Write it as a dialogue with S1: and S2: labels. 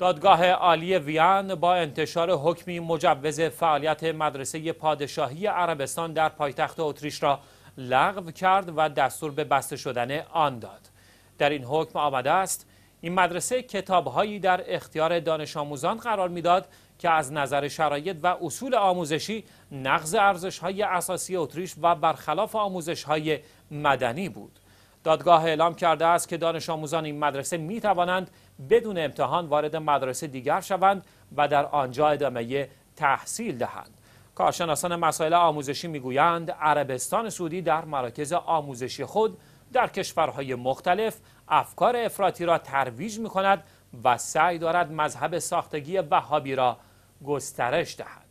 S1: دادگاه عالی ویان با انتشار حکمی مجوز فعالیت مدرسه پادشاهی عربستان در پایتخت اتریش را لغو کرد و دستور به بسته شدن آن داد در این حکم آمده است این مدرسه کتابهایی در اختیار دانش آموزان قرار میداد که از نظر شرایط و اصول آموزشی نقض ارزش‌های اساسی اتریش و برخلاف آموزش‌های مدنی بود دادگاه اعلام کرده است که دانش آموزان این مدرسه می توانند بدون امتحان وارد مدرسه دیگر شوند و در آنجا ادامه تحصیل دهند. کارشناسان مسائل آموزشی میگویند عربستان سعودی در مراکز آموزشی خود در کشورهای مختلف افکار افراطی را ترویج می کند و سعی دارد مذهب ساختگی وهابی را گسترش دهد.